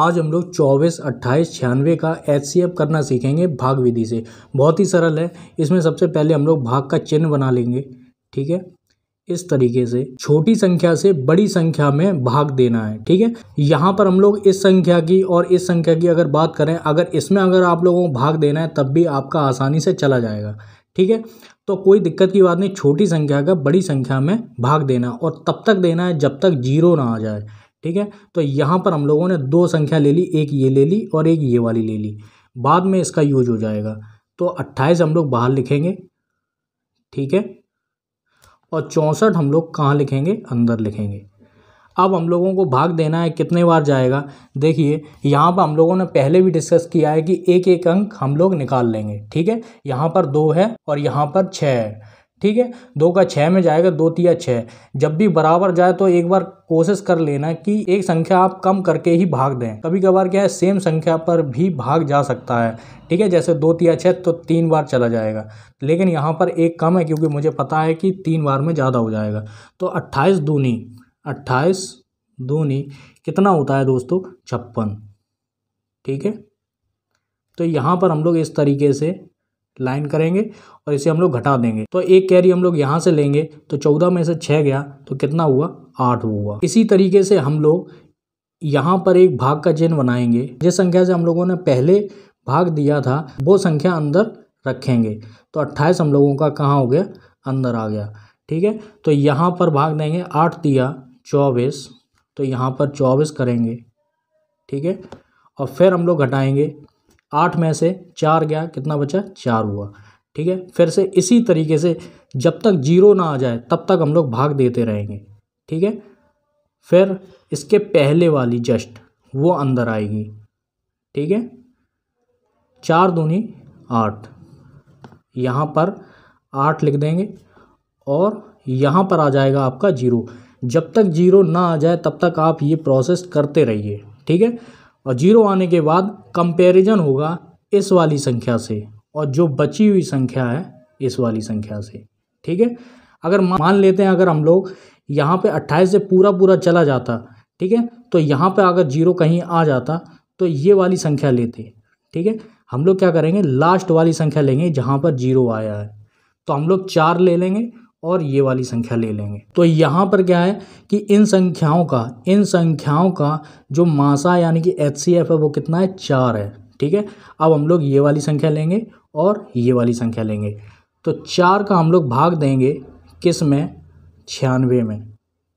आज हम लोग चौबीस अट्ठाईस छियानवे का एच सी एफ करना सीखेंगे भाग विधि से बहुत ही सरल है इसमें सबसे पहले हम लोग भाग का चिन्ह बना लेंगे ठीक है इस तरीके से छोटी संख्या से बड़ी संख्या में भाग देना है ठीक है यहाँ पर हम लोग इस संख्या की और इस संख्या की अगर बात करें अगर इसमें अगर आप लोगों को भाग देना है तब भी आपका आसानी से चला जाएगा ठीक है तो कोई दिक्कत की बात नहीं छोटी संख्या का बड़ी संख्या में भाग देना और तब तक देना है जब तक जीरो ना आ जाए ठीक है तो यहाँ पर हम लोगों ने दो संख्या ले ली एक ये ले ली और एक ये वाली ले ली बाद में इसका यूज हो जाएगा तो अट्ठाईस हम लोग बाहर लिखेंगे ठीक है और चौंसठ हम लोग कहाँ लिखेंगे अंदर लिखेंगे अब हम लोगों को भाग देना है कितने बार जाएगा देखिए यहाँ पर हम लोगों ने पहले भी डिस्कस किया है कि एक एक अंक हम लोग निकाल लेंगे ठीक है यहाँ पर दो है और यहाँ पर छः है ठीक है दो का छः में जाएगा दो तिया छः जब भी बराबर जाए तो एक बार कोशिश कर लेना कि एक संख्या आप कम करके ही भाग दें कभी कभार क्या है सेम संख्या पर भी भाग जा सकता है ठीक है जैसे दो तिया छः तो तीन बार चला जाएगा लेकिन यहाँ पर एक कम है क्योंकि मुझे पता है कि तीन बार में ज़्यादा हो जाएगा तो अट्ठाईस दूनी अट्ठाईस दूनी कितना होता है दोस्तों छप्पन ठीक है तो यहाँ पर हम लोग इस तरीके से लाइन करेंगे और इसे हम लोग घटा देंगे तो एक कैरी हम लोग यहाँ से लेंगे तो चौदह में से छः गया तो कितना हुआ आठ हुआ इसी तरीके से हम लोग यहाँ पर एक भाग का चेन बनाएंगे जिस संख्या से हम लोगों ने पहले भाग दिया था वो संख्या अंदर रखेंगे तो अट्ठाईस हम लोगों का कहाँ हो गया अंदर आ गया ठीक है तो यहाँ पर भाग देंगे आठ दिया चौबीस तो यहाँ पर चौबीस करेंगे ठीक है और फिर हम लोग घटाएंगे आठ में से चार गया कितना बचा चार हुआ ठीक है फिर से इसी तरीके से जब तक जीरो ना आ जाए तब तक हम लोग भाग देते रहेंगे ठीक है फिर इसके पहले वाली जस्ट वो अंदर आएगी ठीक है चार दूनी आठ यहाँ पर आठ लिख देंगे और यहाँ पर आ जाएगा आपका जीरो जब तक जीरो ना आ जाए तब तक आप ये प्रोसेस करते रहिए ठीक है और जीरो आने के बाद कंपैरिजन होगा इस वाली संख्या से और जो बची हुई संख्या है इस वाली संख्या से ठीक है अगर मान लेते हैं अगर हम लोग यहाँ पे 28 से पूरा पूरा चला जाता ठीक है तो यहाँ पे अगर जीरो कहीं आ जाता तो ये वाली संख्या लेते ठीक है हम लोग क्या करेंगे लास्ट वाली संख्या लेंगे जहाँ पर जीरो आया है तो हम लोग चार ले लेंगे और ये वाली संख्या ले लेंगे तो यहाँ पर क्या है कि इन संख्याओं का इन संख्याओं का जो मासा यानी कि एच सी एफ है वो कितना है चार है ठीक है अब हम लोग ये वाली संख्या लेंगे और ये वाली संख्या लेंगे तो चार का हम लोग भाग देंगे किस में छियानवे में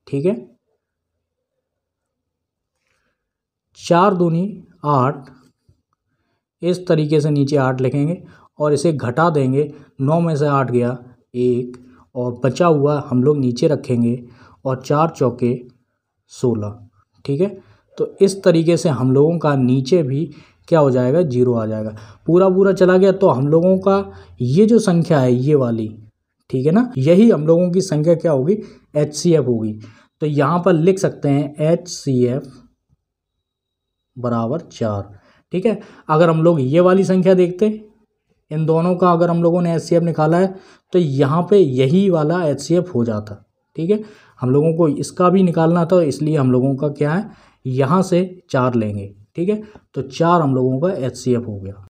ठीक है चार दूनी आठ इस तरीके से नीचे आठ लिखेंगे और इसे घटा देंगे नौ में से आठ गया एक और बचा हुआ हम लोग नीचे रखेंगे और चार चौके सोलह ठीक है तो इस तरीके से हम लोगों का नीचे भी क्या हो जाएगा जीरो आ जाएगा पूरा पूरा चला गया तो हम लोगों का ये जो संख्या है ये वाली ठीक है ना यही हम लोगों की संख्या क्या होगी एच सी एफ होगी तो यहाँ पर लिख सकते हैं एच सी एफ बराबर चार ठीक है अगर हम लोग ये वाली संख्या देखते इन दोनों का अगर हम लोगों ने एच निकाला है तो यहाँ पे यही वाला एच हो जाता ठीक है हम लोगों को इसका भी निकालना था इसलिए हम लोगों का क्या है यहाँ से चार लेंगे ठीक है तो चार हम लोगों का एच हो गया